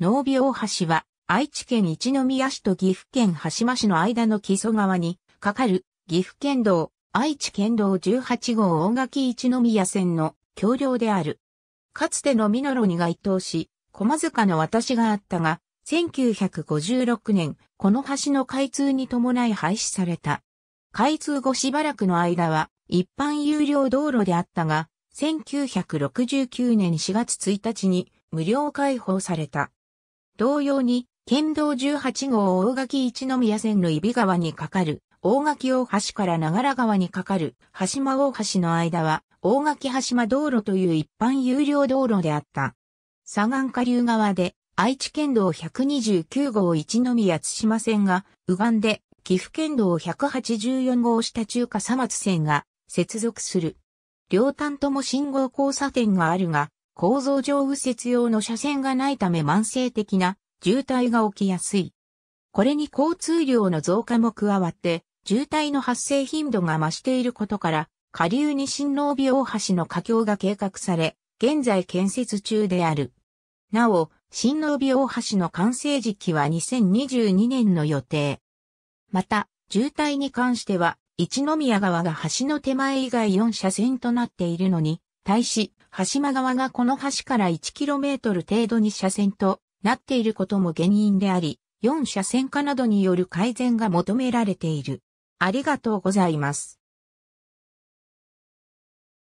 農病大橋は、愛知県一宮市と岐阜県羽島市の間の木曽川に、かかる、岐阜県道、愛知県道18号大垣一宮線の橋梁である。かつてのミノロに該当し、駒塚の私があったが、1956年、この橋の開通に伴い廃止された。開通後しばらくの間は、一般有料道路であったが、1969年4月1日に無料開放された。同様に、県道18号大垣一宮線の伊比川に架かる、大垣大橋から長良川に架かる、橋間大橋の間は、大垣橋間道路という一般有料道路であった。左岸下流側で、愛知県道129号一宮津島線が、右岸で、岐阜県道184号下中華佐松線が、接続する。両端とも信号交差点があるが、構造上右折用の車線がないため慢性的な渋滞が起きやすい。これに交通量の増加も加わって、渋滞の発生頻度が増していることから、下流に新農美大橋の架橋が計画され、現在建設中である。なお、新農美大橋の完成時期は2022年の予定。また、渋滞に関しては、一宮川が橋の手前以外4車線となっているのに、対し、端島側がこの橋から 1km 程度に車線となっていることも原因であり、4車線化などによる改善が求められている。ありがとうございます。